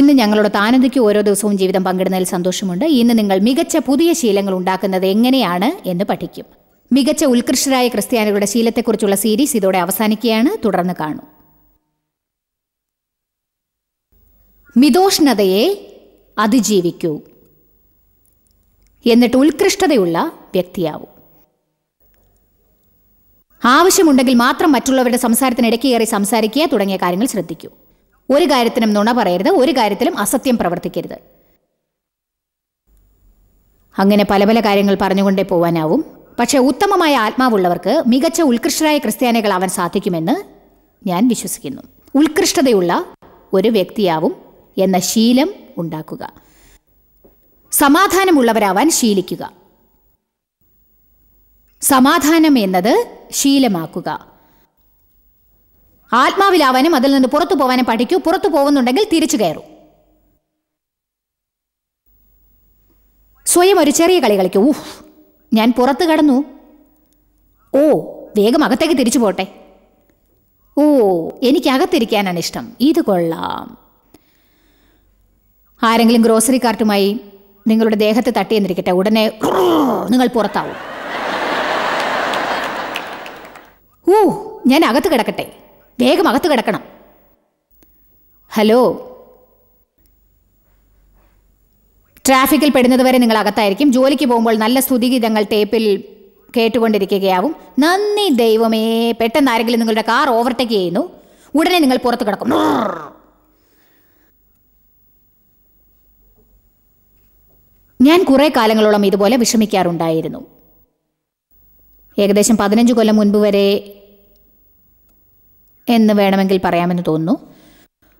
ഇന്ന് ഞങ്ങളോട് താനന്ദയ്ക്ക് ഓരോ ദിവസവും ജീവിതം പങ്കിടുന്നതിൽ സന്തോഷമുണ്ട് ഇന്ന് നിങ്ങൾ മികച്ച പുതിയ ശീലങ്ങൾ ഉണ്ടാക്കുന്നത് എങ്ങനെയാണ് എന്ന് പഠിക്കും മികച്ച ഉത്കൃഷ്ടരായ ക്രിസ്ത്യാനികളുടെ ശീലത്തെക്കുറിച്ചുള്ള സീരീസ് ഇതോടെ അവസാനിക്കുകയാണ് തുടർന്ന് കാണും മിതോഷ്ണതയെ അതിജീവിക്കൂ എന്നിട്ട് ഉത്കൃഷ്ടതയുള്ള വ്യക്തിയാവും ആവശ്യമുണ്ടെങ്കിൽ മാത്രം മറ്റുള്ളവരുടെ സംസാരത്തിന് ഇടയ്ക്ക് കയറി സംസാരിക്കുക തുടങ്ങിയ കാര്യങ്ങൾ ശ്രദ്ധിക്കൂ ഒരു കാര്യത്തിനും നുണ പറയരുത് ഒരു കാര്യത്തിലും അസത്യം പ്രവർത്തിക്കരുത് അങ്ങനെ പല പല കാര്യങ്ങൾ പറഞ്ഞുകൊണ്ടേ പോവാനാവും പക്ഷേ ഉത്തമമായ ആത്മാവുള്ളവർക്ക് മികച്ച ഉത്കൃഷ്ടരായ അവൻ സാധിക്കുമെന്ന് ഞാൻ വിശ്വസിക്കുന്നു ഉത്കൃഷ്ടതയുള്ള ഒരു വ്യക്തിയാവും എന്ന ശീലം ഉണ്ടാക്കുക സമാധാനമുള്ളവരാവാൻ ശീലിക്കുക സമാധാനം എന്നത് ശീലമാക്കുക ആത്മാവിലാവാനും അതിൽ നിന്ന് പുറത്തു പോവാനും പഠിക്കൂ പുറത്തു പോകുന്നുണ്ടെങ്കിൽ തിരിച്ചു കയറൂ സ്വയം ഒരു ചെറിയ കളി കളിക്കൂ ഊഹ് ഞാൻ പുറത്ത് കടന്നു ഓ വേഗം അകത്തേക്ക് തിരിച്ചു പോട്ടെ ഓ എനിക്ക് അകത്തിരിക്കാനാണ് ഇഷ്ടം ഇത് കൊള്ളാം ആരെങ്കിലും ഗ്രോസറി കാർട്ടുമായി നിങ്ങളുടെ ദേഹത്ത് തട്ടിയെന്നിരിക്കട്ടെ ഉടനെ നിങ്ങൾ പുറത്താവും ഊ ഞാൻ അകത്ത് കിടക്കട്ടെ വേഗം അകത്ത് കിടക്കണം ഹലോ ട്രാഫിക്കിൽ പെടുന്നതുവരെ നിങ്ങൾ അകത്തായിരിക്കും ജോലിക്ക് പോകുമ്പോൾ നല്ല സ്തുതിഗീതങ്ങൾ ടേപ്പിൽ കേട്ടുകൊണ്ടിരിക്കുകയാവും നന്ദി ദൈവമേ പെട്ടെന്ന് ആരെങ്കിലും നിങ്ങളുടെ കാർ ഓവർടേക്ക് ചെയ്യുന്നു ഉടനെ നിങ്ങൾ പുറത്ത് കിടക്കും ഞാൻ കുറേ കാലങ്ങളോളം ഇതുപോലെ വിഷമിക്കാറുണ്ടായിരുന്നു ഏകദേശം പതിനഞ്ച് കൊല്ലം മുൻപ് വരെ എന്ന് വേണമെങ്കിൽ പറയാമെന്ന് തോന്നുന്നു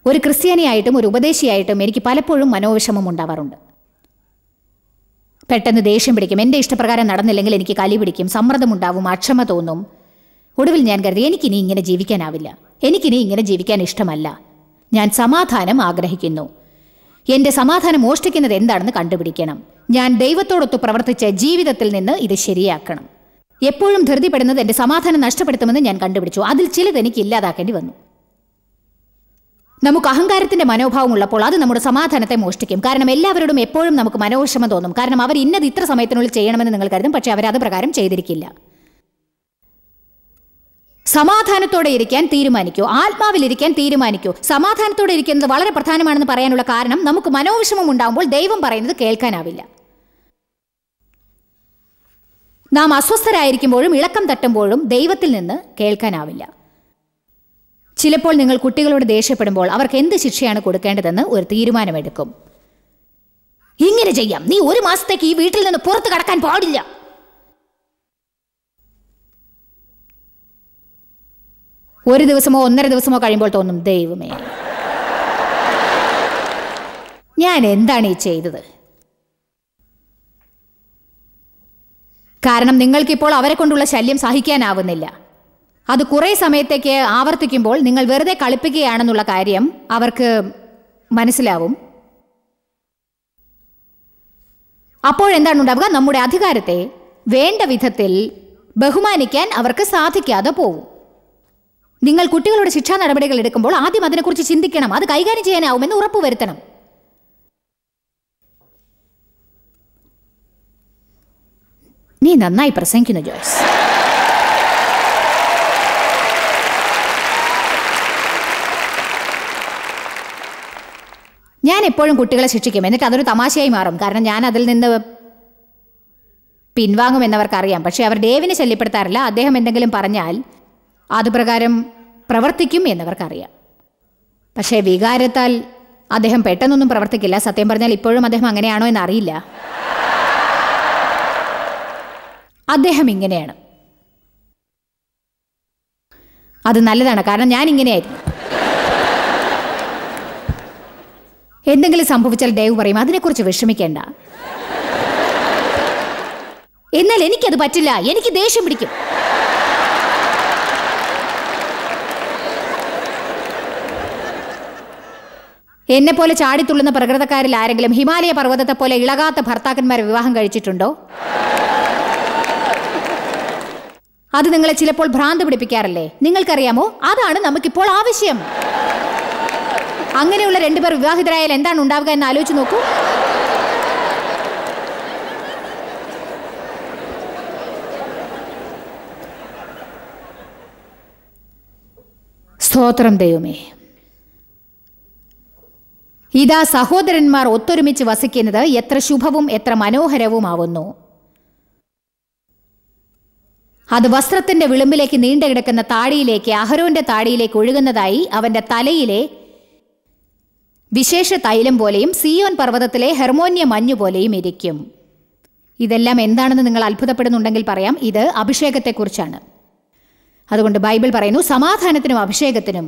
ഒരു ക്രിസ്ത്യാനിയായിട്ടും ഒരു ഉപദേശിയായിട്ടും എനിക്ക് പലപ്പോഴും മനോവിഷമം ഉണ്ടാവാറുണ്ട് പെട്ടെന്ന് ദേഷ്യം പിടിക്കും എൻ്റെ ഇഷ്ടപ്രകാരം നടന്നില്ലെങ്കിൽ എനിക്ക് കലി പിടിക്കും സമ്മർദ്ദമുണ്ടാവും അക്ഷമ തോന്നും ഒടുവിൽ ഞാൻ കരുതി എനിക്കിനി ഇങ്ങനെ ജീവിക്കാനാവില്ല എനിക്കിനി ഇങ്ങനെ ജീവിക്കാൻ ഇഷ്ടമല്ല ഞാൻ സമാധാനം ആഗ്രഹിക്കുന്നു എൻ്റെ സമാധാനം മോഷ്ടിക്കുന്നത് എന്താണെന്ന് കണ്ടുപിടിക്കണം ഞാൻ ദൈവത്തോടൊത്ത് പ്രവർത്തിച്ച ജീവിതത്തിൽ നിന്ന് ഇത് ശരിയാക്കണം എപ്പോഴും ധൃതിപ്പെടുന്നത് എൻ്റെ സമാധാനം നഷ്ടപ്പെടുത്തുമെന്ന് ഞാൻ കണ്ടുപിടിച്ചു അതിൽ ചിലത് എനിക്ക് ഇല്ലാതാക്കേണ്ടി വന്നു നമുക്ക് അഹങ്കാരത്തിന്റെ മനോഭാവം ഉള്ളപ്പോൾ അത് നമ്മുടെ സമാധാനത്തെ മോഷ്ടിക്കും കാരണം എല്ലാവരോടും എപ്പോഴും നമുക്ക് മനോവിഷമ തോന്നും കാരണം അവർ ഇന്നത് ഇത്ര സമയത്തിനുള്ളിൽ ചെയ്യണമെന്ന് നിങ്ങൾ കരുതും പക്ഷേ അവരത് പ്രകാരം ചെയ്തിരിക്കില്ല സമാധാനത്തോടെ ഇരിക്കാൻ തീരുമാനിക്കൂ ആത്മാവിലിരിക്കാൻ തീരുമാനിക്കൂ സമാധാനത്തോടെ ഇരിക്കുന്നത് വളരെ പ്രധാനമാണെന്ന് പറയാനുള്ള കാരണം നമുക്ക് മനോവിഷമം ഉണ്ടാകുമ്പോൾ ദൈവം പറയുന്നത് കേൾക്കാനാവില്ല നാം അസ്വസ്ഥരായിരിക്കുമ്പോഴും ഇളക്കം തട്ടുമ്പോഴും ദൈവത്തിൽ നിന്ന് കേൾക്കാനാവില്ല ചിലപ്പോൾ നിങ്ങൾ കുട്ടികളോട് ദേഷ്യപ്പെടുമ്പോൾ അവർക്ക് എന്ത് ശിക്ഷയാണ് കൊടുക്കേണ്ടതെന്ന് ഒരു തീരുമാനമെടുക്കും ഇങ്ങനെ ചെയ്യാം നീ ഒരു മാസത്തേക്ക് ഈ വീട്ടിൽ നിന്ന് പുറത്ത് കടക്കാൻ പാടില്ല ഒരു ദിവസമോ ഒന്നര ദിവസമോ കഴിയുമ്പോൾ തോന്നും ദൈവമേ ഞാൻ എന്താണ് ഈ ചെയ്തത് കാരണം നിങ്ങൾക്കിപ്പോൾ അവരെ കൊണ്ടുള്ള ശല്യം സഹിക്കാനാവുന്നില്ല അത് കുറേ സമയത്തേക്ക് ആവർത്തിക്കുമ്പോൾ നിങ്ങൾ വെറുതെ കളിപ്പിക്കുകയാണെന്നുള്ള കാര്യം അവർക്ക് മനസ്സിലാവും അപ്പോഴെന്താണുണ്ടാവുക നമ്മുടെ അധികാരത്തെ വേണ്ട വിധത്തിൽ ബഹുമാനിക്കാൻ അവർക്ക് സാധിക്കാതെ പോവും നിങ്ങൾ കുട്ടികളുടെ ശിക്ഷാ നടപടികൾ എടുക്കുമ്പോൾ ആദ്യം അതിനെക്കുറിച്ച് ചിന്തിക്കണം അത് കൈകാര്യം ചെയ്യാനാവുമെന്ന് ഉറപ്പുവരുത്തണം നീ നന്നായി പ്രസംഗിക്കുന്നു ജോയ്സ് ഞാൻ എപ്പോഴും കുട്ടികളെ ശിക്ഷിക്കും എന്നിട്ട് അതൊരു തമാശയായി മാറും കാരണം ഞാൻ അതിൽ നിന്ന് പിൻവാങ്ങും എന്നവർക്കറിയാം പക്ഷേ അവർ ഡേവിനെ ശല്യപ്പെടുത്താറില്ല അദ്ദേഹം എന്തെങ്കിലും പറഞ്ഞാൽ അതുപ്രകാരം പ്രവർത്തിക്കും എന്നവർക്കറിയാം പക്ഷേ വികാരത്താൽ അദ്ദേഹം പെട്ടെന്നൊന്നും പ്രവർത്തിക്കില്ല സത്യം പറഞ്ഞാൽ ഇപ്പോഴും അദ്ദേഹം അങ്ങനെയാണോ എന്നറിയില്ല അദ്ദേഹം ഇങ്ങനെയാണ് അത് നല്ലതാണ് കാരണം ഞാൻ ഇങ്ങനെയായിരുന്നു എന്തെങ്കിലും സംഭവിച്ചാൽ ഡേവ് പറയും അതിനെക്കുറിച്ച് വിഷമിക്കേണ്ട എന്നാൽ എനിക്കത് പറ്റില്ല എനിക്ക് ദേഷ്യം പിടിക്കും എന്നെ പോലെ ചാടിത്തുള്ളുന്ന പ്രകൃതക്കാരിൽ ആരെങ്കിലും ഹിമാലയ പർവ്വതത്തെ പോലെ ഇളകാത്ത ഭർത്താക്കന്മാരെ വിവാഹം കഴിച്ചിട്ടുണ്ടോ അത് നിങ്ങളെ ചിലപ്പോൾ ഭ്രാന്ത് പിടിപ്പിക്കാറില്ലേ നിങ്ങൾക്കറിയാമോ അതാണ് നമുക്കിപ്പോൾ ആവശ്യം അങ്ങനെയുള്ള രണ്ടുപേർ വിവാഹിതരായാൽ എന്താണ് ഉണ്ടാവുക എന്ന് ആലോചിച്ച് നോക്കൂ സ്തോത്രം ദൈവമേ ഇതാ സഹോദരന്മാർ ഒത്തൊരുമിച്ച് വസിക്കുന്നത് എത്ര ശുഭവും എത്ര മനോഹരവുമാവുന്നു അത് വസ്ത്രത്തിന്റെ വിളുമ്പിലേക്ക് നീണ്ടുകിടക്കുന്ന താടിയിലേക്ക് അഹരോന്റെ താടിയിലേക്ക് ഒഴുകുന്നതായി അവന്റെ തലയിലെ വിശേഷ തൈലം പോലെയും സിയോൻ പർവ്വതത്തിലെ ഹെർമോനിയ മഞ്ഞു പോലെയും ഇരിക്കും ഇതെല്ലാം എന്താണെന്ന് നിങ്ങൾ അത്ഭുതപ്പെടുന്നുണ്ടെങ്കിൽ പറയാം ഇത് അഭിഷേകത്തെക്കുറിച്ചാണ് അതുകൊണ്ട് ബൈബിൾ പറയുന്നു സമാധാനത്തിനും അഭിഷേകത്തിനും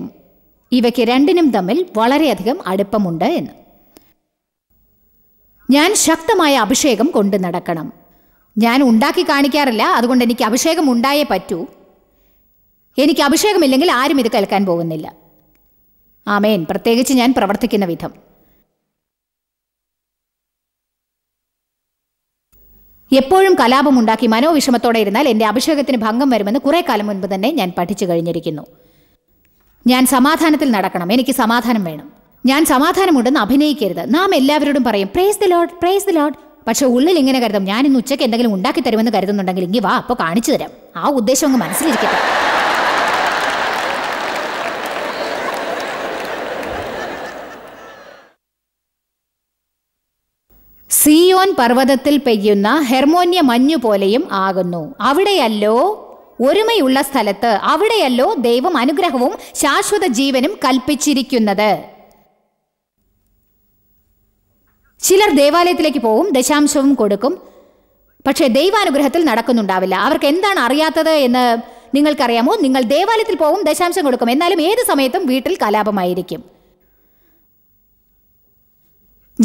ഇവയ്ക്ക് രണ്ടിനും തമ്മിൽ വളരെയധികം അടുപ്പമുണ്ട് എന്ന് ഞാൻ ശക്തമായ അഭിഷേകം കൊണ്ടു നടക്കണം ഞാൻ ഉണ്ടാക്കി കാണിക്കാറില്ല അതുകൊണ്ട് എനിക്ക് അഭിഷേകം ഉണ്ടായേ പറ്റൂ എനിക്ക് അഭിഷേകമില്ലെങ്കിൽ ആരും ഇത് കേൾക്കാൻ പോകുന്നില്ല ആമേൻ പ്രത്യേകിച്ച് ഞാൻ പ്രവർത്തിക്കുന്ന വിധം എപ്പോഴും കലാപമുണ്ടാക്കി മനോവിഷമത്തോടെ ഇരുന്നാൽ എൻ്റെ അഭിഷേകത്തിന് ഭംഗം വരുമെന്ന് കുറെ കാലം മുൻപ് തന്നെ ഞാൻ പഠിച്ചു കഴിഞ്ഞിരിക്കുന്നു ഞാൻ സമാധാനത്തിൽ നടക്കണം എനിക്ക് സമാധാനം വേണം ഞാൻ സമാധാനമുണ്ടെന്ന് അഭിനയിക്കരുത് നാം എല്ലാവരോടും പറയും praise the Lord praise the Lord പക്ഷെ ഉള്ളിൽ ഇങ്ങനെ കരുതും ഞാൻ ഇന്ന് ഉച്ചയ്ക്ക് എന്തെങ്കിലും ഉണ്ടാക്കി തരുമെന്ന് കരുതുന്നുണ്ടെങ്കിൽ ഇങ്ങി വാ അപ്പോൾ കാണിച്ചു തരാം ആ ഉദ്ദേശം അങ്ങ് മനസ്സിലിരിക്കട്ടെ സിയോൻ പർവ്വതത്തിൽ പെയ്യുന്ന ഹെർമോന്യ മഞ്ഞു പോലെയും ആകുന്നു അവിടെയല്ലോ ഒരുമയുള്ള സ്ഥലത്ത് അവിടെയല്ലോ ദൈവം അനുഗ്രഹവും ശാശ്വത ജീവനും കൽപ്പിച്ചിരിക്കുന്നത് ചിലർ ദേവാലയത്തിലേക്ക് പോവും ദശാംശവും കൊടുക്കും പക്ഷേ ദൈവാനുഗ്രഹത്തിൽ നടക്കുന്നുണ്ടാവില്ല അവർക്ക് എന്താണ് അറിയാത്തത് എന്ന് നിങ്ങൾക്കറിയാമോ നിങ്ങൾ ദേവാലയത്തിൽ പോവും ദശാംശം കൊടുക്കും എന്നാലും ഏത് സമയത്തും വീട്ടിൽ കലാപമായിരിക്കും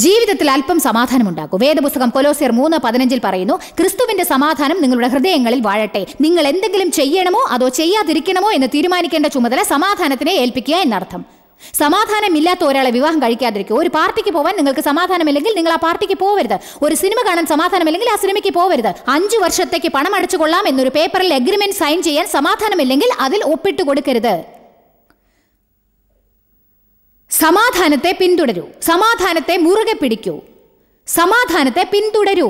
ജീവിതത്തിൽ അല്പം സമാധാനമുണ്ടാക്കും വേദപുസ്തകം കൊലോസിയർ മൂന്ന് പതിനഞ്ചിൽ പറയുന്നു ക്രിസ്തുവിന്റെ സമാധാനം നിങ്ങളുടെ ഹൃദയങ്ങളിൽ വാഴട്ടെ നിങ്ങൾ എന്തെങ്കിലും ചെയ്യണമോ അതോ ചെയ്യാതിരിക്കണമോ എന്ന് തീരുമാനിക്കേണ്ട ചുമതല സമാധാനത്തിനെ ഏൽപ്പിക്കുക എന്നർത്ഥം സമാധാനമില്ലാത്ത ഒരാളെ വിവാഹം കഴിക്കാതിരിക്കുക ഒരു പാർട്ടിക്ക് പോവാൻ നിങ്ങൾക്ക് സമാധാനമില്ലെങ്കിൽ നിങ്ങൾ ആ പാർട്ടിക്ക് പോവരുത് ഒരു സിനിമ കാണാൻ സമാധാനമില്ലെങ്കിൽ ആ സിനിമയ്ക്ക് പോവരുത് അഞ്ചു വർഷത്തേക്ക് പണം അടച്ചുകൊള്ളാം കൊള്ളാം എന്നൊരു പേപ്പറിൽ എഗ്രിമെന്റ് സൈൻ ചെയ്യാൻ സമാധാനമില്ലെങ്കിൽ അതിൽ ഒപ്പിട്ട് കൊടുക്കരുത് സമാധാനത്തെ പിന്തുടരൂ സമാധാനത്തെ മുറുകെ പിടിക്കൂ സമാധാനത്തെ പിന്തുടരൂ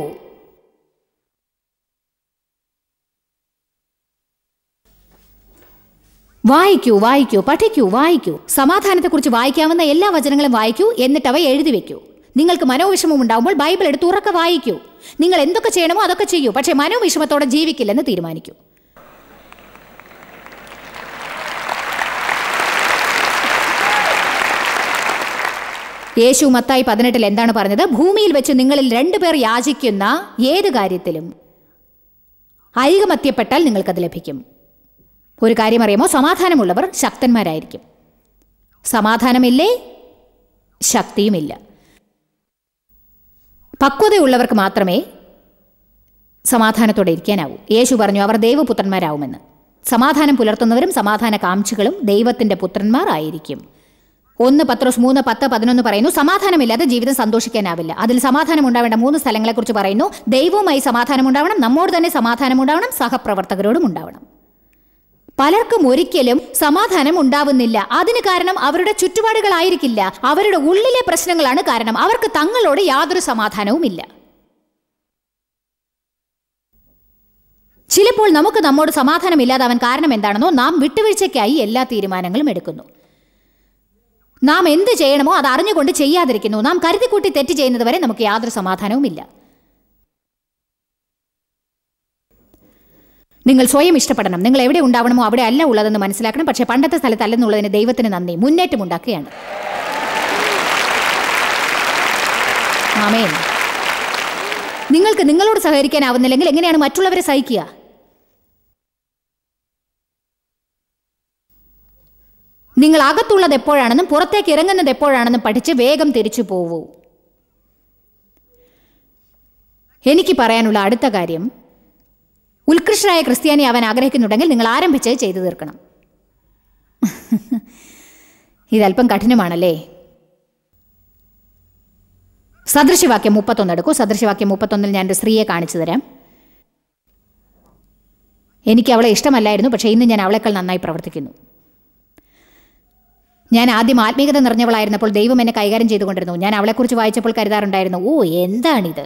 വായിക്കൂ വായിക്കൂ പഠിക്കൂ വായിക്കൂ സമാധാനത്തെക്കുറിച്ച് വായിക്കാവുന്ന എല്ലാ വചനങ്ങളും വായിക്കൂ എന്നിട്ട് അവ എഴുതി വെക്കൂ നിങ്ങൾക്ക് മനോവിഷമം ഉണ്ടാകുമ്പോൾ ബൈബിൾ എടുത്ത് ഉറക്കെ വായിക്കൂ നിങ്ങൾ എന്തൊക്കെ ചെയ്യണമോ അതൊക്കെ ചെയ്യൂ പക്ഷേ മനോവിഷമത്തോടെ ജീവിക്കില്ലെന്ന് തീരുമാനിക്കൂ യേശു മത്തായി പതിനെട്ടിൽ എന്താണ് പറഞ്ഞത് ഭൂമിയിൽ വെച്ച് നിങ്ങളിൽ രണ്ടുപേർ യാചിക്കുന്ന ഏത് കാര്യത്തിലും അരികമത്യപ്പെട്ടാൽ നിങ്ങൾക്കത് ലഭിക്കും ഒരു കാര്യം അറിയാമോ സമാധാനമുള്ളവർ ശക്തന്മാരായിരിക്കും സമാധാനമില്ലേ ശക്തിയുമില്ല പക്വതയുള്ളവർക്ക് മാത്രമേ സമാധാനത്തോടെ ഇരിക്കാനാവൂ യേശു പറഞ്ഞു അവർ ദൈവപുത്രന്മാരാവുമെന്ന് സമാധാനം പുലർത്തുന്നവരും സമാധാന കാംക്ഷികളും ദൈവത്തിൻ്റെ പുത്രന്മാർ ആയിരിക്കും ഒന്ന് പത്രോസ് മൂന്ന് പത്ത് പതിനൊന്ന് പറയുന്നു സമാധാനമില്ലാതെ ജീവിതം സന്തോഷിക്കാനാവില്ല അതിൽ സമാധാനം ഉണ്ടാവേണ്ട മൂന്ന് സ്ഥലങ്ങളെക്കുറിച്ച് പറയുന്നു ദൈവവുമായി സമാധാനം ഉണ്ടാവണം നമ്മോട് തന്നെ സമാധാനം ഉണ്ടാവണം സഹപ്രവർത്തകരോടും ഉണ്ടാവണം പലർക്കും ഒരിക്കലും സമാധാനം ഉണ്ടാവുന്നില്ല അതിന് കാരണം അവരുടെ ചുറ്റുപാടുകളായിരിക്കില്ല അവരുടെ ഉള്ളിലെ പ്രശ്നങ്ങളാണ് കാരണം അവർക്ക് തങ്ങളോട് യാതൊരു സമാധാനവുമില്ല ചിലപ്പോൾ നമുക്ക് നമ്മോട് സമാധാനമില്ലാതാവാൻ കാരണം എന്താണെന്നോ നാം വിട്ടുവീഴ്ചയ്ക്കായി എല്ലാ തീരുമാനങ്ങളും എടുക്കുന്നു നാം എന്ത് ചെയ്യണമോ അത് അറിഞ്ഞുകൊണ്ട് ചെയ്യാതിരിക്കുന്നു നാം കരുതിക്കൂട്ടി തെറ്റ് ചെയ്യുന്നതുവരെ നമുക്ക് യാതൊരു സമാധാനവുമില്ല നിങ്ങൾ സ്വയം ഇഷ്ടപ്പെടണം നിങ്ങൾ എവിടെ ഉണ്ടാവണമോ അവിടെ അല്ല ഉള്ളതെന്ന് മനസ്സിലാക്കണം പക്ഷേ പണ്ടത്തെ സ്ഥലത്തല്ലെന്നുള്ളതിന് ദൈവത്തിന് നന്ദി മുന്നേറ്റം ഉണ്ടാക്കുകയാണ് നിങ്ങൾക്ക് നിങ്ങളോട് സഹകരിക്കാനാവുന്നില്ലെങ്കിൽ എങ്ങനെയാണ് മറ്റുള്ളവരെ സഹിക്കുക നിങ്ങൾ അകത്തുള്ളത് എപ്പോഴാണെന്നും പുറത്തേക്ക് ഇറങ്ങുന്നത് എപ്പോഴാണെന്നും പഠിച്ച് വേഗം തിരിച്ചു പോവൂ എനിക്ക് പറയാനുള്ള അടുത്ത കാര്യം ഉത്കൃഷ്ടനായ ക്രിസ്ത്യാനി അവൻ ആഗ്രഹിക്കുന്നുണ്ടെങ്കിൽ നിങ്ങൾ ആരംഭിച്ച് ചെയ്തു തീർക്കണം ഇതല്പം കഠിനമാണല്ലേ സദൃശ്യവാക്യം മുപ്പത്തൊന്ന് എടുക്കൂ സദൃശ്യവാക്യം മുപ്പത്തൊന്നിൽ ഞാനൊരു സ്ത്രീയെ കാണിച്ചു തരാം എനിക്ക് അവളെ ഇഷ്ടമല്ലായിരുന്നു പക്ഷേ ഇന്ന് ഞാൻ അവളെക്കാൾ നന്നായി പ്രവർത്തിക്കുന്നു ഞാൻ ആദ്യം ആത്മീയത നിറഞ്ഞവളായിരുന്നപ്പോൾ ദൈവം എന്നെ കൈകാര്യം ചെയ്തുകൊണ്ടിരുന്നു ഞാൻ അവളെക്കുറിച്ച് വായിച്ചപ്പോൾ കരുതാറുണ്ടായിരുന്നു ഓ എന്താണിത്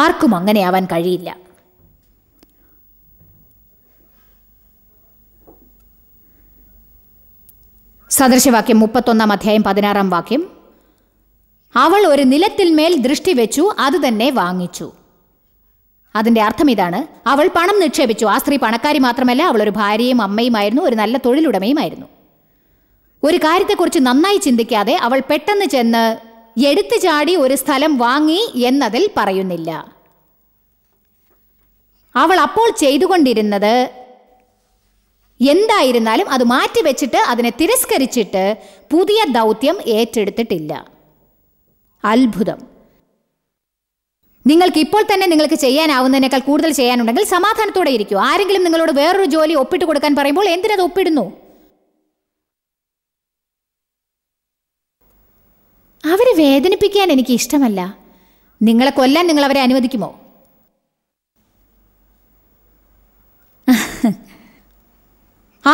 ആർക്കും ആവാൻ കഴിയില്ല സദൃശവാക്യം മുപ്പത്തൊന്നാം അധ്യായം പതിനാറാം വാക്യം അവൾ ഒരു നിലത്തിന്മേൽ ദൃഷ്ടി വെച്ചു അത് തന്നെ വാങ്ങിച്ചു അതിൻ്റെ അർത്ഥം ഇതാണ് അവൾ പണം നിക്ഷേപിച്ചു ആ സ്ത്രീ പണക്കാരി മാത്രമല്ല അവൾ ഒരു ഭാര്യയും അമ്മയുമായിരുന്നു ഒരു നല്ല തൊഴിലുടമയുമായിരുന്നു ഒരു കാര്യത്തെക്കുറിച്ച് നന്നായി ചിന്തിക്കാതെ അവൾ പെട്ടെന്ന് ചെന്ന് എടുത്തു ചാടി ഒരു സ്ഥലം വാങ്ങി എന്നതിൽ പറയുന്നില്ല അവൾ അപ്പോൾ ചെയ്തുകൊണ്ടിരുന്നത് എന്തായിരുന്നാലും അത് മാറ്റിവെച്ചിട്ട് അതിനെ തിരസ്കരിച്ചിട്ട് പുതിയ ദൗത്യം ഏറ്റെടുത്തിട്ടില്ല അത്ഭുതം നിങ്ങൾക്ക് ഇപ്പോൾ തന്നെ നിങ്ങൾക്ക് ചെയ്യാനാവുന്നതിനേക്കാൾ കൂടുതൽ ചെയ്യാനുണ്ടെങ്കിൽ സമാധാനത്തോടെ ഇരിക്കൂ ആരെങ്കിലും നിങ്ങളോട് വേറൊരു ജോലി ഒപ്പിട്ട് കൊടുക്കാൻ പറയുമ്പോൾ എന്തിനത് ഒപ്പിടുന്നു അവരെ വേദനിപ്പിക്കാൻ എനിക്ക് ഇഷ്ടമല്ല നിങ്ങളെ കൊല്ലാൻ നിങ്ങൾ അവരെ അനുവദിക്കുമോ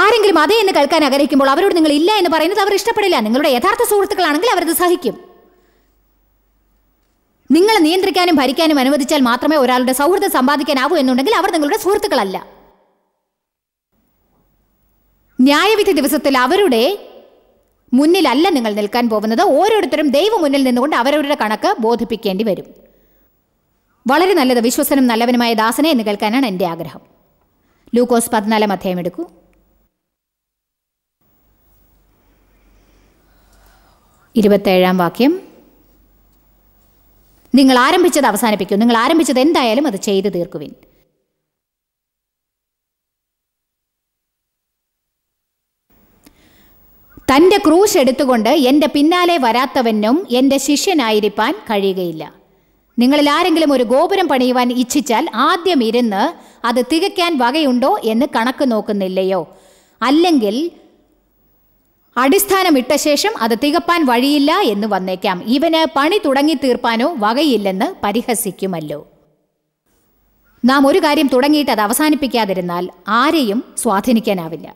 ആരെങ്കിലും അതേ എന്ന് കേൾക്കാൻ ആഗ്രഹിക്കുമ്പോൾ അവരോട് നിങ്ങൾ ഇല്ല എന്ന് പറയുന്നത് അവർ ഇഷ്ടപ്പെടില്ല നിങ്ങളുടെ യഥാർത്ഥ സുഹൃത്തുക്കളാണെങ്കിൽ അവരത് സഹിക്കും നിങ്ങളെ നിയന്ത്രിക്കാനും ഭരിക്കാനും അനുവദിച്ചാൽ മാത്രമേ ഒരാളുടെ സൗഹൃദം സമ്പാദിക്കാനാവൂ എന്നുണ്ടെങ്കിൽ അവർ നിങ്ങളുടെ സുഹൃത്തുക്കളല്ല ന്യായവിധി ദിവസത്തിൽ അവരുടെ മുന്നിലല്ല നിങ്ങൾ നിൽക്കാൻ പോകുന്നത് ഓരോരുത്തരും ദൈവം മുന്നിൽ നിന്നുകൊണ്ട് അവരവരുടെ കണക്ക് ബോധിപ്പിക്കേണ്ടി വരും വളരെ നല്ലത് വിശ്വസനും നല്ലവനുമായ ദാസനെ എന്ന് കേൾക്കാനാണ് എൻ്റെ ആഗ്രഹം ലൂക്കോസ് പതിനാലാം അധ്യായം എടുക്കൂ ഇരുപത്തേഴാം വാക്യം നിങ്ങൾ ആരംഭിച്ചത് അവസാനിപ്പിക്കൂ നിങ്ങൾ ആരംഭിച്ചത് എന്തായാലും അത് ചെയ്തു തീർക്കുവിൻ തൻ്റെ ക്രൂശ് എടുത്തുകൊണ്ട് എൻ്റെ പിന്നാലെ വരാത്തവനും എൻ്റെ ശിഷ്യനായിരിക്കാൻ കഴിയുകയില്ല നിങ്ങളിൽ ആരെങ്കിലും ഒരു ഗോപുരം പണിയുവാൻ ഇച്ഛിച്ചാൽ ആദ്യം ഇരുന്ന് അത് തികയ്ക്കാൻ വകയുണ്ടോ എന്ന് കണക്ക് നോക്കുന്നില്ലയോ അല്ലെങ്കിൽ അടിസ്ഥാനം ഇട്ട ശേഷം അത് തികപ്പാൻ വഴിയില്ല എന്ന് വന്നേക്കാം ഇവന് പണി തുടങ്ങി തീർപ്പാനോ വകയില്ലെന്ന് പരിഹസിക്കുമല്ലോ നാം ഒരു കാര്യം തുടങ്ങിയിട്ട് അത് അവസാനിപ്പിക്കാതിരുന്നാൽ ആരെയും സ്വാധീനിക്കാനാവില്ല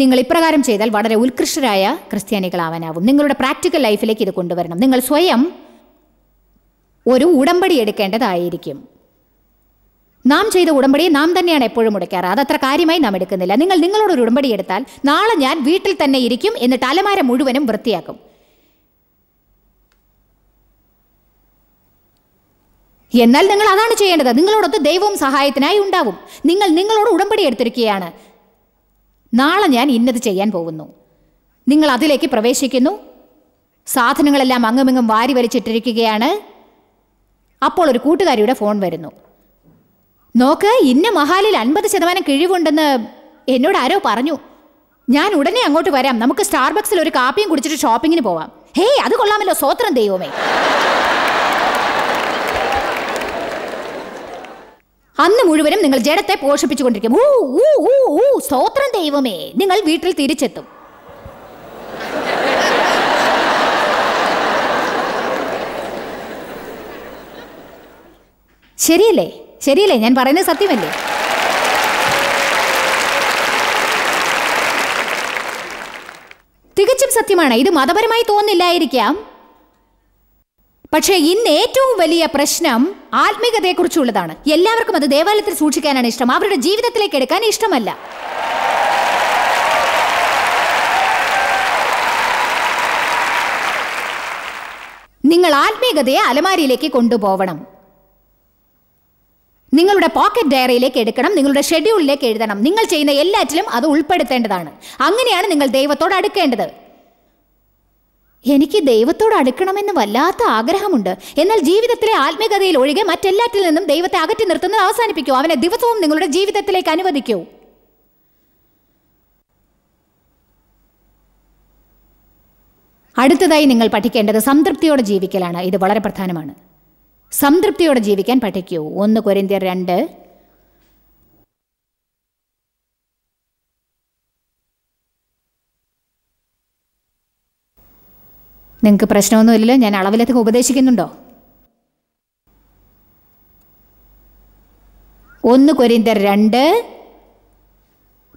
നിങ്ങൾ ഇപ്രകാരം ചെയ്താൽ വളരെ ഉത്കൃഷ്ടരായ ക്രിസ്ത്യാനികളാവാനാവും നിങ്ങളുടെ പ്രാക്ടിക്കൽ ലൈഫിലേക്ക് ഇത് കൊണ്ടുവരണം നിങ്ങൾ സ്വയം ഒരു ഉടമ്പടി എടുക്കേണ്ടതായിരിക്കും നാം ചെയ്ത ഉടമ്പടിയെ നാം തന്നെയാണ് എപ്പോഴും മുടക്കാറ് അതത്ര കാര്യമായി നാം എടുക്കുന്നില്ല നിങ്ങൾ നിങ്ങളോടൊരു ഉടമ്പടി എടുത്താൽ നാളെ ഞാൻ വീട്ടിൽ തന്നെ ഇരിക്കും എന്നിട്ട് അലമാര മുഴുവനും വൃത്തിയാക്കും എന്നാൽ നിങ്ങൾ അതാണ് ചെയ്യേണ്ടത് നിങ്ങളോടൊത്ത് ദൈവവും സഹായത്തിനായി ഉണ്ടാവും നിങ്ങൾ നിങ്ങളോട് ഉടമ്പടി എടുത്തിരിക്കുകയാണ് നാളെ ഞാൻ ഇന്നത് ചെയ്യാൻ പോകുന്നു നിങ്ങൾ അതിലേക്ക് പ്രവേശിക്കുന്നു സാധനങ്ങളെല്ലാം അങ്ങുമിങ്ങും വാരി വലിച്ചിട്ടിരിക്കുകയാണ് അപ്പോൾ ഒരു കൂട്ടുകാരിയുടെ ഫോൺ വരുന്നു നോക്ക് ഇന്ന മഹാലിൽ അൻപത് ശതമാനം കിഴിവുണ്ടെന്ന് എന്നോട് ആരോ പറഞ്ഞു ഞാൻ ഉടനെ അങ്ങോട്ട് വരാം നമുക്ക് സ്റ്റാർബക്സിൽ ഒരു കാപ്പിയും കുടിച്ചിട്ട് ഷോപ്പിങ്ങിന് പോവാം ഹേയ് അത് കൊള്ളാമല്ലോ സ്വോത്രം ദൈവമേ അന്ന് മുഴുവനും നിങ്ങൾ ജഡത്തെ പോഷിപ്പിച്ചുകൊണ്ടിരിക്കും ഊ ഊ ഊ ഊ സ്തോത്രം ദൈവമേ നിങ്ങൾ വീട്ടിൽ തിരിച്ചെത്തും ശരിയല്ലേ ശരിയല്ലേ ഞാൻ പറയുന്നത് സത്യമല്ലേ തികച്ചും സത്യമാണ് ഇത് മതപരമായി തോന്നില്ലായിരിക്കാം പക്ഷേ ഇന്ന് ഏറ്റവും വലിയ പ്രശ്നം കുറിച്ചുള്ളതാണ് എല്ലാവർക്കും അത് ദേവാലയത്തിൽ സൂക്ഷിക്കാനാണ് ഇഷ്ടം അവരുടെ ജീവിതത്തിലേക്ക് എടുക്കാൻ ഇഷ്ടമല്ല നിങ്ങൾ ആത്മീകതയെ അലമാരിയിലേക്ക് കൊണ്ടുപോകണം നിങ്ങളുടെ പോക്കറ്റ് ഡയറിയിലേക്ക് എടുക്കണം നിങ്ങളുടെ ഷെഡ്യൂളിലേക്ക് എഴുതണം നിങ്ങൾ ചെയ്യുന്ന എല്ലാറ്റിലും അത് ഉൾപ്പെടുത്തേണ്ടതാണ് അങ്ങനെയാണ് നിങ്ങൾ ദൈവത്തോട് അടുക്കേണ്ടത് എനിക്ക് ദൈവത്തോട് അടുക്കണമെന്ന് വല്ലാത്ത ആഗ്രഹമുണ്ട് എന്നാൽ ജീവിതത്തിലെ ആത്മീകതയിൽ ഒഴികെ മറ്റെല്ലാറ്റിൽ നിന്നും ദൈവത്തെ അകറ്റി നിർത്തുന്നത് അവസാനിപ്പിക്കൂ അവനെ ദിവസവും നിങ്ങളുടെ ജീവിതത്തിലേക്ക് അനുവദിക്കൂ അടുത്തതായി നിങ്ങൾ പഠിക്കേണ്ടത് സംതൃപ്തിയോടെ ജീവിക്കലാണ് ഇത് വളരെ പ്രധാനമാണ് സംതൃപ്തിയോടെ ജീവിക്കാൻ പഠിക്കൂ ഒന്ന് കൊരിന്തിയർ രണ്ട് നിങ്ങൾക്ക് പ്രശ്നമൊന്നുമില്ലല്ലോ ഞാൻ അളവിലധികം ഉപദേശിക്കുന്നുണ്ടോ ഒന്ന് കൊരിന്തർ രണ്ട്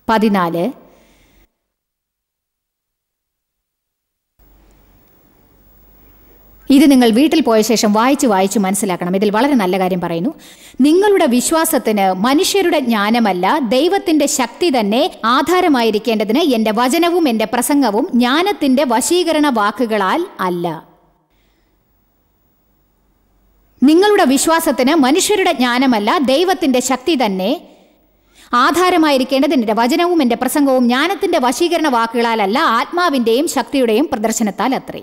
പതിനാല് ഇത് നിങ്ങൾ വീട്ടിൽ പോയ ശേഷം വായിച്ച് വായിച്ച് മനസ്സിലാക്കണം ഇതിൽ വളരെ നല്ല കാര്യം പറയുന്നു നിങ്ങളുടെ വിശ്വാസത്തിന് മനുഷ്യരുടെ ജ്ഞാനമല്ല ദൈവത്തിന്റെ ശക്തി തന്നെ ആധാരമായിരിക്കേണ്ടതിന് എന്റെ വചനവും എന്റെ പ്രസംഗവും ജ്ഞാനത്തിന്റെ വശീകരണ വാക്കുകളാൽ അല്ല നിങ്ങളുടെ വിശ്വാസത്തിന് മനുഷ്യരുടെ ജ്ഞാനമല്ല ദൈവത്തിന്റെ ശക്തി തന്നെ ആധാരമായിരിക്കേണ്ടത് എൻ്റെ വചനവും എൻ്റെ പ്രസംഗവും ജ്ഞാനത്തിൻ്റെ വശീകരണ വാക്കുകളാലല്ല ആത്മാവിൻ്റെയും ശക്തിയുടെയും പ്രദർശനത്താൽ അത്രേ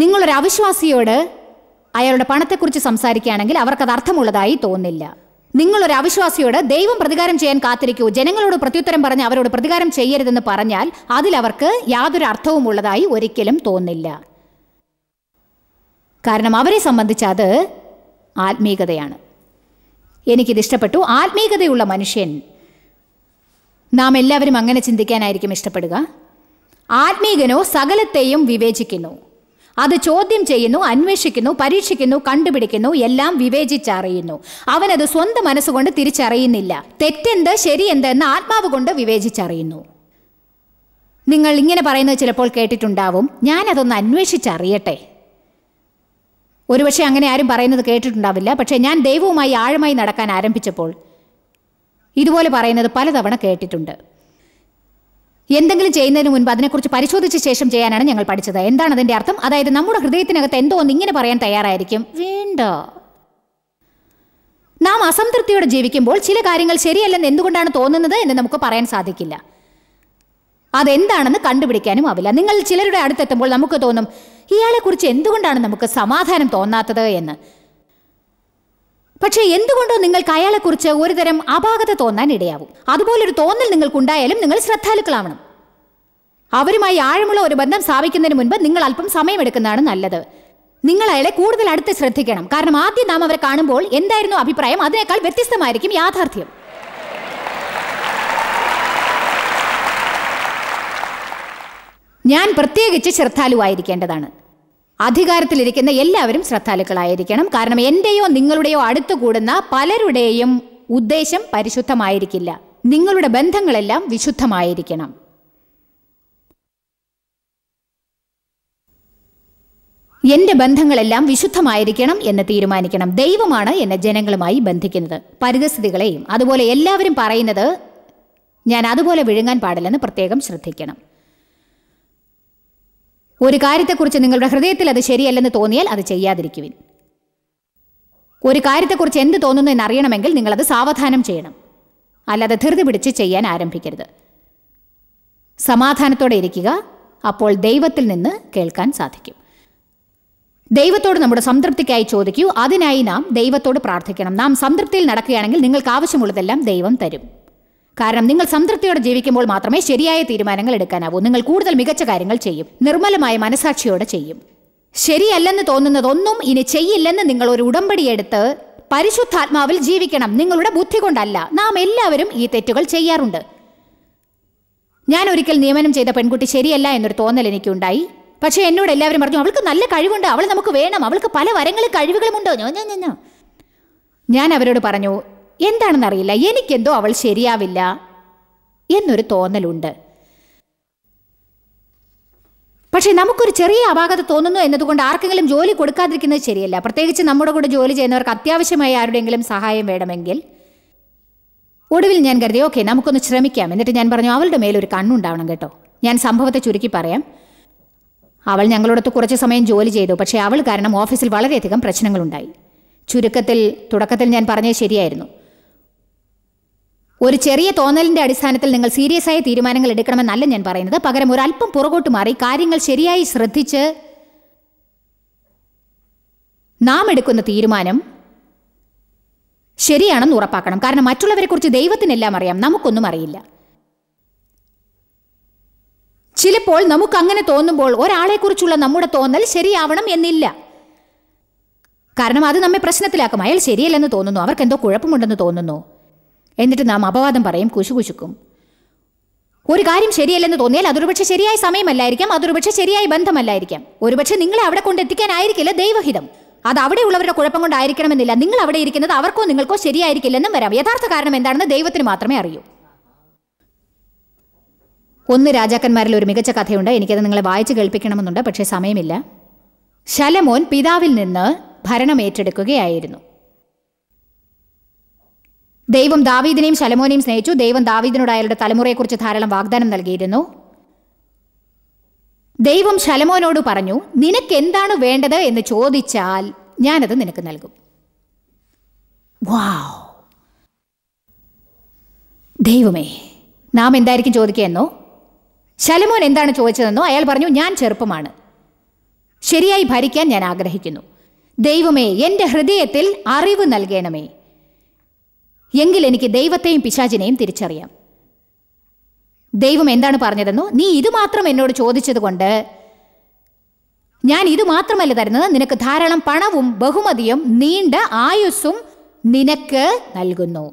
നിങ്ങളൊരു അവിശ്വാസിയോട് അയാളുടെ പണത്തെക്കുറിച്ച് സംസാരിക്കുകയാണെങ്കിൽ അവർക്കത് അർത്ഥമുള്ളതായി തോന്നില്ല നിങ്ങളൊരു അവിശ്വാസിയോട് ദൈവം പ്രതികാരം ചെയ്യാൻ കാത്തിരിക്കൂ ജനങ്ങളോട് പ്രത്യുത്തരം പറഞ്ഞ് അവരോട് പ്രതികാരം ചെയ്യരുതെന്ന് പറഞ്ഞാൽ അതിൽ അവർക്ക് യാതൊരു അർത്ഥവും ഉള്ളതായി ഒരിക്കലും തോന്നില്ല കാരണം അവരെ സംബന്ധിച്ച് അത് ആത്മീകതയാണ് എനിക്കിത് ഇഷ്ടപ്പെട്ടു ആത്മീകതയുള്ള മനുഷ്യൻ നാം എല്ലാവരും അങ്ങനെ ചിന്തിക്കാനായിരിക്കും ഇഷ്ടപ്പെടുക ആത്മീകനോ സകലത്തെയും വിവേചിക്കുന്നു അത് ചോദ്യം ചെയ്യുന്നു അന്വേഷിക്കുന്നു പരീക്ഷിക്കുന്നു കണ്ടുപിടിക്കുന്നു എല്ലാം വിവേചിച്ചറിയുന്നു അവനത് സ്വന്തം മനസ്സുകൊണ്ട് തിരിച്ചറിയുന്നില്ല തെറ്റെന്ത് ശരിയെന്ത് എന്ന് ആത്മാവ് കൊണ്ട് വിവേചിച്ചറിയുന്നു നിങ്ങൾ ഇങ്ങനെ പറയുന്നത് ചിലപ്പോൾ കേട്ടിട്ടുണ്ടാവും ഞാനതൊന്ന് അന്വേഷിച്ചറിയട്ടെ ഒരുപക്ഷെ അങ്ങനെ ആരും പറയുന്നത് കേട്ടിട്ടുണ്ടാവില്ല പക്ഷേ ഞാൻ ദൈവവുമായി ആഴമായി നടക്കാൻ ആരംഭിച്ചപ്പോൾ ഇതുപോലെ പറയുന്നത് പലതവണ കേട്ടിട്ടുണ്ട് എന്തെങ്കിലും ചെയ്യുന്നതിന് മുൻപ് അതിനെക്കുറിച്ച് പരിശോധിച്ച ശേഷം ചെയ്യാനാണ് ഞങ്ങൾ പഠിച്ചത് എന്താണ് അതിന്റെ അർത്ഥം അതായത് നമ്മുടെ ഹൃദയത്തിനകത്ത് എന്തോ ഒന്ന് ഇങ്ങനെ പറയാൻ തയ്യാറായിരിക്കും വേണ്ട നാം അസംതൃപ്തിയോടെ ജീവിക്കുമ്പോൾ ചില കാര്യങ്ങൾ ശരിയല്ലെന്ന് എന്തുകൊണ്ടാണ് തോന്നുന്നത് എന്ന് നമുക്ക് പറയാൻ സാധിക്കില്ല അതെന്താണെന്ന് കണ്ടുപിടിക്കാനും ആവില്ല നിങ്ങൾ ചിലരുടെ അടുത്തെത്തുമ്പോൾ നമുക്ക് തോന്നും ഇയാളെക്കുറിച്ച് എന്തുകൊണ്ടാണ് നമുക്ക് സമാധാനം തോന്നാത്തത് എന്ന് പക്ഷേ എന്തുകൊണ്ടോ നിങ്ങൾക്ക് അയാളെക്കുറിച്ച് ഒരുതരം അപാകത തോന്നാൻ ഇടയാവും അതുപോലൊരു തോന്നൽ നിങ്ങൾക്കുണ്ടായാലും നിങ്ങൾ ശ്രദ്ധാലുക്കളാവണം അവരുമായി ആഴമുള്ള ഒരു ബന്ധം സ്ഥാപിക്കുന്നതിന് മുൻപ് നിങ്ങൾ അല്പം സമയമെടുക്കുന്നതാണ് നല്ലത് നിങ്ങൾ അയാളെ കൂടുതൽ അടുത്ത് ശ്രദ്ധിക്കണം കാരണം ആദ്യം നാം അവരെ കാണുമ്പോൾ എന്തായിരുന്നു അഭിപ്രായം അതിനേക്കാൾ വ്യത്യസ്തമായിരിക്കും യാഥാർത്ഥ്യം ഞാൻ പ്രത്യേകിച്ച് ശ്രദ്ധാലുവായിരിക്കേണ്ടതാണ് അധികാരത്തിലിരിക്കുന്ന എല്ലാവരും ശ്രദ്ധാലുക്കളായിരിക്കണം കാരണം എന്റെയോ നിങ്ങളുടെയോ അടുത്തു കൂടുന്ന പലരുടെയും ഉദ്ദേശം പരിശുദ്ധമായിരിക്കില്ല നിങ്ങളുടെ ബന്ധങ്ങളെല്ലാം വിശുദ്ധമായിരിക്കണം എന്റെ ബന്ധങ്ങളെല്ലാം വിശുദ്ധമായിരിക്കണം എന്ന് തീരുമാനിക്കണം ദൈവമാണ് എന്നെ ജനങ്ങളുമായി ബന്ധിക്കുന്നത് പരിതസ്ഥിതികളെയും അതുപോലെ എല്ലാവരും പറയുന്നത് ഞാൻ അതുപോലെ വിഴുങ്ങാൻ പാടില്ലെന്ന് പ്രത്യേകം ശ്രദ്ധിക്കണം ഒരു കാര്യത്തെക്കുറിച്ച് നിങ്ങളുടെ ഹൃദയത്തിൽ അത് ശരിയല്ലെന്ന് തോന്നിയാൽ അത് ചെയ്യാതിരിക്കുവിൻ ഒരു കാര്യത്തെക്കുറിച്ച് എന്ത് തോന്നുന്നു എന്നറിയണമെങ്കിൽ നിങ്ങളത് സാവധാനം ചെയ്യണം അല്ലാതെ ധൃതി പിടിച്ച് ചെയ്യാൻ ആരംഭിക്കരുത് സമാധാനത്തോടെ ഇരിക്കുക അപ്പോൾ ദൈവത്തിൽ നിന്ന് കേൾക്കാൻ സാധിക്കും ദൈവത്തോട് നമ്മുടെ സംതൃപ്തിക്കായി ചോദിക്കൂ അതിനായി നാം ദൈവത്തോട് പ്രാർത്ഥിക്കണം നാം സംതൃപ്തിയിൽ നടക്കുകയാണെങ്കിൽ നിങ്ങൾക്ക് ആവശ്യമുള്ളതെല്ലാം ദൈവം തരും കാരണം നിങ്ങൾ സംതൃപ്തിയോടെ ജീവിക്കുമ്പോൾ മാത്രമേ ശരിയായ തീരുമാനങ്ങൾ എടുക്കാനാവൂ നിങ്ങൾ കൂടുതൽ മികച്ച കാര്യങ്ങൾ ചെയ്യും നിർമ്മലമായ മനസാക്ഷിയോടെ ചെയ്യും ശരിയല്ലെന്ന് തോന്നുന്നതൊന്നും ഇനി ചെയ്യില്ലെന്ന് നിങ്ങൾ ഒരു ഉടമ്പടിയെടുത്ത് പരിശുദ്ധാത്മാവിൽ ജീവിക്കണം നിങ്ങളുടെ ബുദ്ധി കൊണ്ടല്ല നാം എല്ലാവരും ഈ തെറ്റുകൾ ചെയ്യാറുണ്ട് ഞാൻ ഒരിക്കൽ നിയമനം ചെയ്ത പെൺകുട്ടി ശരിയല്ല എന്നൊരു തോന്നൽ എനിക്കുണ്ടായി പക്ഷേ എന്നോട് എല്ലാവരും പറഞ്ഞു അവൾക്ക് നല്ല കഴിവുണ്ട് അവൾ നമുക്ക് വേണം അവൾക്ക് പല വരങ്ങളും കഴിവുകളുമുണ്ടോ ഞാൻ അവരോട് പറഞ്ഞു എന്താണെന്നറിയില്ല എനിക്കെന്തോ അവൾ ശരിയാവില്ല എന്നൊരു തോന്നലുണ്ട് പക്ഷേ നമുക്കൊരു ചെറിയ അപാകത തോന്നുന്നു എന്നതുകൊണ്ട് ആർക്കെങ്കിലും ജോലി കൊടുക്കാതിരിക്കുന്നത് ശരിയല്ല പ്രത്യേകിച്ച് നമ്മുടെ കൂടെ ജോലി ചെയ്യുന്നവർക്ക് അത്യാവശ്യമായി ആരുടെയെങ്കിലും സഹായം വേണമെങ്കിൽ ഒടുവിൽ ഞാൻ കരുതി ഓക്കെ നമുക്കൊന്ന് ശ്രമിക്കാം എന്നിട്ട് ഞാൻ പറഞ്ഞു അവളുടെ മേലൊരു കണ്ണുണ്ടാവണം കേട്ടോ ഞാൻ സംഭവത്തെ ചുരുക്കി പറയാം അവൾ ഞങ്ങളോടൊത്ത് കുറച്ച് സമയം ജോലി ചെയ്തു പക്ഷേ അവൾ കാരണം ഓഫീസിൽ വളരെയധികം പ്രശ്നങ്ങളുണ്ടായി ചുരുക്കത്തിൽ തുടക്കത്തിൽ ഞാൻ പറഞ്ഞത് ശരിയായിരുന്നു ഒരു ചെറിയ തോന്നലിന്റെ അടിസ്ഥാനത്തിൽ നിങ്ങൾ സീരിയസ് ആയ തീരുമാനങ്ങൾ എടുക്കണമെന്നല്ല ഞാൻ പറയുന്നത് പകരം ഒരല്പം പുറകോട്ട് മാറി കാര്യങ്ങൾ ശരിയായി ശ്രദ്ധിച്ച് നാം എടുക്കുന്ന തീരുമാനം ശരിയാണെന്ന് ഉറപ്പാക്കണം കാരണം മറ്റുള്ളവരെ കുറിച്ച് ദൈവത്തിനെല്ലാം അറിയാം നമുക്കൊന്നും അറിയില്ല ചിലപ്പോൾ നമുക്ക് അങ്ങനെ തോന്നുമ്പോൾ ഒരാളെക്കുറിച്ചുള്ള നമ്മുടെ തോന്നൽ ശരിയാവണം എന്നില്ല കാരണം അത് നമ്മെ പ്രശ്നത്തിലാക്കും അയാൾ ശരിയല്ലെന്ന് തോന്നുന്നു അവർക്ക് എന്തോ കുഴപ്പമുണ്ടെന്ന് തോന്നുന്നു എന്നിട്ട് നാം അപവാദം പറയും കുശുകുശുക്കും ഒരു കാര്യം ശരിയല്ലെന്ന് തോന്നിയാൽ അതൊരുപക്ഷെ ശരിയായ സമയമല്ലായിരിക്കാം അതൊരുപക്ഷെ ശരിയായ ബന്ധമല്ലായിരിക്കാം ഒരുപക്ഷെ നിങ്ങളെ അവിടെ കൊണ്ടെത്തിക്കാനായിരിക്കില്ല ദൈവഹിതം അത് അവിടെയുള്ളവരുടെ കുഴപ്പം കൊണ്ടായിരിക്കണമെന്നില്ല നിങ്ങൾ അവിടെ ഇരിക്കുന്നത് അവർക്കോ നിങ്ങൾക്കോ ശരിയായിരിക്കില്ലെന്നും വരാം യഥാർത്ഥ കാരണം എന്താണെന്ന് ദൈവത്തിന് മാത്രമേ അറിയൂ ഒന്ന് രാജാക്കന്മാരിൽ ഒരു മികച്ച കഥയുണ്ട് എനിക്കത് നിങ്ങളെ വായിച്ചു കേൾപ്പിക്കണമെന്നുണ്ട് പക്ഷേ സമയമില്ല ശലമോൻ പിതാവിൽ നിന്ന് ഭരണം ഏറ്റെടുക്കുകയായിരുന്നു ദൈവം ദാവീദിനെയും ശലമോനെയും സ്നേഹിച്ചു ദൈവം ദാവീദിനോട് അയാളുടെ തലമുറയെക്കുറിച്ച് ധാരാളം വാഗ്ദാനം നൽകിയിരുന്നു ദൈവം ശലമോനോട് പറഞ്ഞു നിനക്ക് എന്താണ് വേണ്ടത് എന്ന് ചോദിച്ചാൽ ഞാനത് നിനക്ക് നൽകും ദൈവമേ നാം എന്തായിരിക്കും ചോദിക്കുകയെന്നോ ശലമോൻ എന്താണ് ചോദിച്ചതെന്നോ അയാൾ പറഞ്ഞു ഞാൻ ചെറുപ്പമാണ് ശരിയായി ഭരിക്കാൻ ഞാൻ ആഗ്രഹിക്കുന്നു ദൈവമേ എൻ്റെ ഹൃദയത്തിൽ അറിവ് നൽകണമേ എങ്കിൽ എനിക്ക് ദൈവത്തെയും പിശാചിനെയും തിരിച്ചറിയാം ദൈവം എന്താണ് പറഞ്ഞതെന്നോ നീ ഇത് മാത്രം എന്നോട് ചോദിച്ചതുകൊണ്ട് ഞാൻ ഇത് മാത്രമല്ല തരുന്നത് നിനക്ക് ധാരാളം പണവും ബഹുമതിയും നീണ്ട ആയുസ്സും നിനക്ക് നൽകുന്നു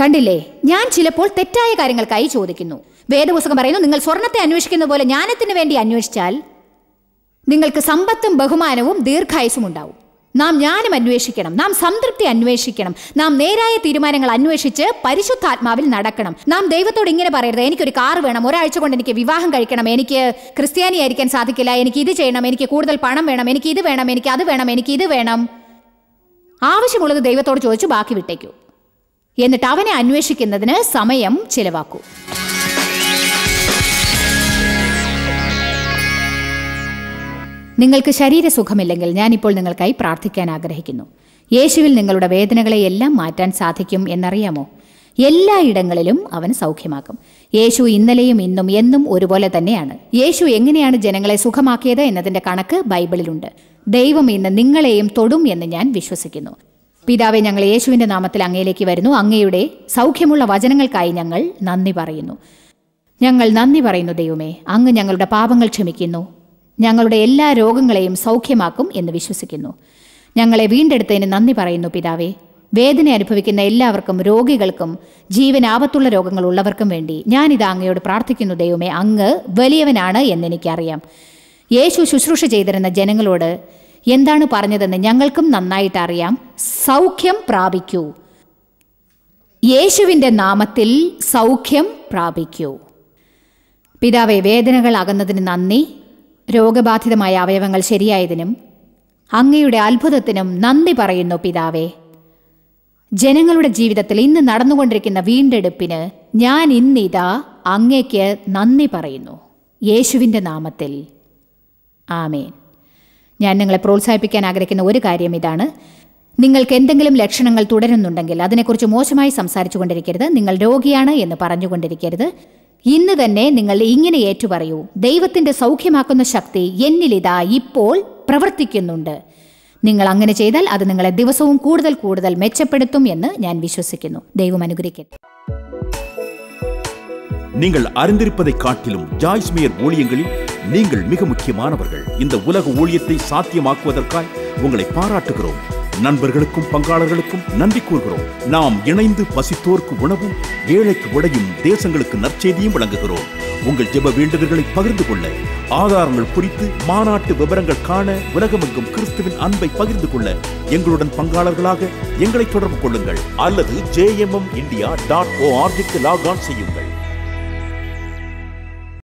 കണ്ടില്ലേ ഞാൻ ചിലപ്പോൾ തെറ്റായ കാര്യങ്ങൾക്കായി ചോദിക്കുന്നു വേദപുസ്തകം പറയുന്നു നിങ്ങൾ സ്വർണത്തെ അന്വേഷിക്കുന്ന പോലെ ജ്ഞാനത്തിന് വേണ്ടി അന്വേഷിച്ചാൽ നിങ്ങൾക്ക് സമ്പത്തും ബഹുമാനവും ദീർഘായുസും ഉണ്ടാവും നാം ജ്ഞാനം അന്വേഷിക്കണം നാം സംതൃപ്തി അന്വേഷിക്കണം നാം നേരായ തീരുമാനങ്ങൾ അന്വേഷിച്ച് പരിശുദ്ധാത്മാവിൽ നടക്കണം നാം ദൈവത്തോട് ഇങ്ങനെ പറയരുത് എനിക്കൊരു കാർ വേണം ഒരാഴ്ച കൊണ്ട് എനിക്ക് വിവാഹം കഴിക്കണം എനിക്ക് ക്രിസ്ത്യാനി ആയിരിക്കാൻ സാധിക്കില്ല എനിക്ക് ഇത് ചെയ്യണം എനിക്ക് കൂടുതൽ പണം വേണം എനിക്ക് ഇത് വേണം എനിക്ക് അത് വേണം എനിക്ക് ഇത് വേണം ആവശ്യമുള്ളത് ദൈവത്തോട് ചോദിച്ചു ബാക്കി വിട്ടേക്കൂ എന്നിട്ട് അവനെ അന്വേഷിക്കുന്നതിന് സമയം ചിലവാക്കൂ നിങ്ങൾക്ക് ശരീരസുഖമില്ലെങ്കിൽ ഞാനിപ്പോൾ നിങ്ങൾക്കായി പ്രാർത്ഥിക്കാൻ ആഗ്രഹിക്കുന്നു യേശുവിൽ നിങ്ങളുടെ വേദനകളെ എല്ലാം മാറ്റാൻ സാധിക്കും എന്നറിയാമോ എല്ലായിടങ്ങളിലും അവൻ സൗഖ്യമാക്കും യേശു ഇന്നലെയും ഇന്നും എന്നും ഒരുപോലെ തന്നെയാണ് യേശു എങ്ങനെയാണ് ജനങ്ങളെ സുഖമാക്കിയത് എന്നതിന്റെ കണക്ക് ബൈബിളിലുണ്ട് ദൈവം ഇന്ന് നിങ്ങളെയും തൊടും എന്ന് ഞാൻ വിശ്വസിക്കുന്നു പിതാവെ ഞങ്ങൾ യേശുവിന്റെ നാമത്തിൽ അങ്ങയിലേക്ക് വരുന്നു അങ്ങയുടെ സൗഖ്യമുള്ള വചനങ്ങൾക്കായി ഞങ്ങൾ നന്ദി പറയുന്നു ഞങ്ങൾ നന്ദി പറയുന്നു ദൈവമേ അങ്ങ് ഞങ്ങളുടെ പാപങ്ങൾ ക്ഷമിക്കുന്നു ഞങ്ങളുടെ എല്ലാ രോഗങ്ങളെയും സൗഖ്യമാക്കും എന്ന് വിശ്വസിക്കുന്നു ഞങ്ങളെ വീണ്ടെടുത്തതിന് നന്ദി പറയുന്നു പിതാവേ വേദന അനുഭവിക്കുന്ന എല്ലാവർക്കും രോഗികൾക്കും ജീവനാപത്തുള്ള രോഗങ്ങൾ ഉള്ളവർക്കും വേണ്ടി ഞാനിത് അങ്ങയോട് പ്രാർത്ഥിക്കുന്നു ദൈവമേ അങ്ങ് വലിയവനാണ് എന്നെനിക്കറിയാം യേശു ശുശ്രൂഷ ചെയ്തിരുന്ന ജനങ്ങളോട് എന്താണ് പറഞ്ഞതെന്ന് ഞങ്ങൾക്കും നന്നായിട്ട് അറിയാം സൗഖ്യം പ്രാപിക്കൂ യേശുവിൻ്റെ നാമത്തിൽ സൗഖ്യം പ്രാപിക്കൂ പിതാവെ വേദനകൾ അകന്നതിന് നന്ദി രോഗബാധിതമായ അവയവങ്ങൾ ശരിയായതിനും അങ്ങയുടെ അത്ഭുതത്തിനും നന്ദി പറയുന്നു പിതാവേ ജനങ്ങളുടെ ജീവിതത്തിൽ ഇന്ന് നടന്നുകൊണ്ടിരിക്കുന്ന വീണ്ടെടുപ്പിന് ഞാൻ ഇന്നിതാ അങ്ങയ്ക്ക് നന്ദി പറയുന്നു യേശുവിൻ്റെ നാമത്തിൽ ആമേൻ ഞാൻ നിങ്ങളെ പ്രോത്സാഹിപ്പിക്കാൻ ആഗ്രഹിക്കുന്ന ഒരു കാര്യം ഇതാണ് നിങ്ങൾക്ക് എന്തെങ്കിലും ലക്ഷണങ്ങൾ തുടരുന്നുണ്ടെങ്കിൽ അതിനെക്കുറിച്ച് മോശമായി സംസാരിച്ചു കൊണ്ടിരിക്കരുത് നിങ്ങൾ രോഗിയാണ് എന്ന് പറഞ്ഞുകൊണ്ടിരിക്കരുത് ഇന്ന് തന്നെ നിങ്ങൾ ഇങ്ങനെ ഏറ്റുപറയൂ ദൈവത്തിന്റെ സൗഖ്യമാക്കുന്ന ശക്തി എന്നിലിതാ ഇപ്പോൾ പ്രവർത്തിക്കുന്നുണ്ട് നിങ്ങൾ അങ്ങനെ ചെയ്താൽ അത് നിങ്ങളെ ദിവസവും കൂടുതൽ കൂടുതൽ മെച്ചപ്പെടുത്തും എന്ന് ഞാൻ വിശ്വസിക്കുന്നു ദൈവം അനുഗ്രഹിക്കട്ടെ നിങ്ങൾ அறிந்திருப்பதை കാട്ടിലും ജായ്സ്മിയർ ஊழியங்களில் നിങ്ങൾ மிக முக்கியமானவர்கள் இந்த உலக ஊழியத்தை சாத்தியமாக்குவதற்காய் உங்களை பாராட்டுகிறோம் நண்பர்களுக்கும் பங்காளர்களுக்கும் நன்றி கூறுகிறோம் நாம் இணைந்து பசித்தோர்க்கு உணவும் ஏழைக்கு உடையும் தேசங்களுக்கு நற்செய்தியும் வழங்குகிறோம் உங்கள் ஜெப வேண்டுதல்களை பகிர்ந்து கொள்ள ஆதாரங்கள் குறித்து மாநாட்டு விவரங்கள் காண உலகமெங்கும் கிறிஸ்துவின் அன்பை பகிர்ந்து கொள்ள எங்களுடன் பங்காளர்களாக எங்களை தொடர்பு கொள்ளுங்கள் அல்லது ஜேஎம்எம் இந்தியா டாட் ஓஆர்ஜிக்கு லாக் ஆன் செய்யுங்கள்